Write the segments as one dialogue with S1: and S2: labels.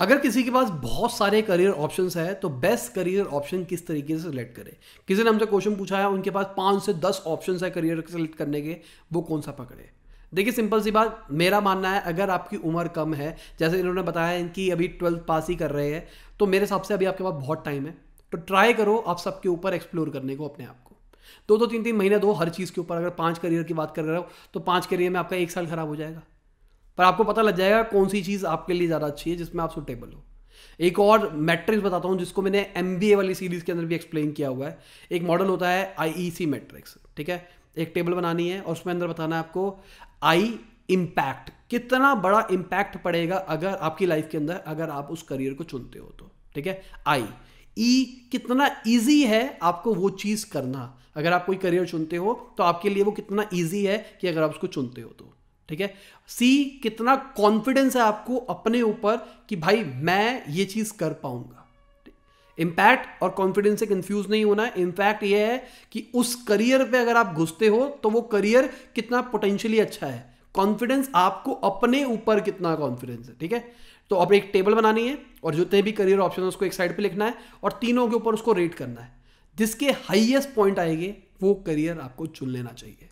S1: अगर किसी के पास बहुत सारे करियर ऑप्शन है तो बेस्ट करियर ऑप्शन किस तरीके से सिलेक्ट करें किसी ने हमसे क्वेश्चन पूछा है उनके पास पाँच से दस ऑप्शन है करियर सेलेक्ट करने के वो कौन सा पकड़े देखिए सिंपल सी बात मेरा मानना है अगर आपकी उम्र कम है जैसे इन्होंने बताया कि अभी ट्वेल्थ पास ही कर रहे हैं तो मेरे हिसाब से अभी आपके पास बहुत टाइम है तो ट्राई करो आप सबके ऊपर एक्सप्लोर करने को अपने आप को दो दो तीन तीन महीने दो हर चीज़ के ऊपर अगर पाँच करियर की बात कर रहे हो तो पाँच करियर में आपका एक साल खराब हो जाएगा पर आपको पता लग जाएगा कौन सी चीज़ आपके लिए ज़्यादा अच्छी है जिसमें आप सुटेबल हो एक और मैट्रिक्स बताता हूँ जिसको मैंने एम वाली सीरीज़ के अंदर भी एक्सप्लेन किया हुआ है एक मॉडल होता है आई ई मैट्रिक्स ठीक है एक टेबल बनानी है और उसमें अंदर बताना है आपको आई इम्पैक्ट कितना बड़ा इम्पैक्ट पड़ेगा अगर आपकी लाइफ के अंदर अगर आप उस करियर को चुनते हो तो ठीक है आई ई e कितना इजी है आपको वो चीज़ करना अगर आप कोई करियर चुनते हो तो आपके लिए वो कितना इजी है कि अगर आप उसको चुनते हो तो ठीक है सी कितना कॉन्फिडेंस है आपको अपने ऊपर कि भाई मैं ये चीज कर पाऊंगा इम्पैक्ट और कॉन्फिडेंस से कंफ्यूज नहीं होना है इम्पैक्ट यह है कि उस करियर पे अगर आप घुसते हो तो वो करियर कितना पोटेंशियली अच्छा है कॉन्फिडेंस आपको अपने ऊपर कितना कॉन्फिडेंस है ठीक है तो अब एक टेबल बनानी है और जितने भी करियर ऑप्शन उसको एक साइड पे लिखना है और तीनों के ऊपर उसको रेट करना है जिसके हाईएस्ट पॉइंट आएंगे वो करियर आपको चुन लेना चाहिए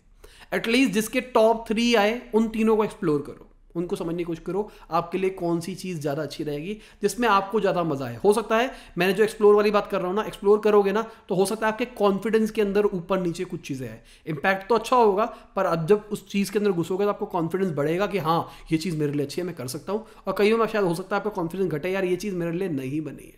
S1: एटलीस्ट जिसके टॉप थ्री आए उन तीनों को एक्सप्लोर करो उनको समझने की कोशिश करो आपके लिए कौन सी चीज़ ज़्यादा अच्छी रहेगी जिसमें आपको ज़्यादा मजा आए हो सकता है मैंने जो एक्सप्लोर वाली बात कर रहा हूँ ना एक्सप्लोर करोगे ना तो हो सकता है आपके कॉन्फिडेंस के अंदर ऊपर नीचे कुछ चीज़ें हैं इम्पैक्ट तो अच्छा होगा पर अब जब उस चीज़ के अंदर घुसोगे तो आपको कॉन्फिडेंस बढ़ेगा कि हाँ ये चीज़ मेरे लिए अच्छी है मैं कर सकता हूँ और कई में शायद हो सकता है आपका कॉन्फिडेंस घटे यार ये चीज़ मेरे लिए नहीं बनी है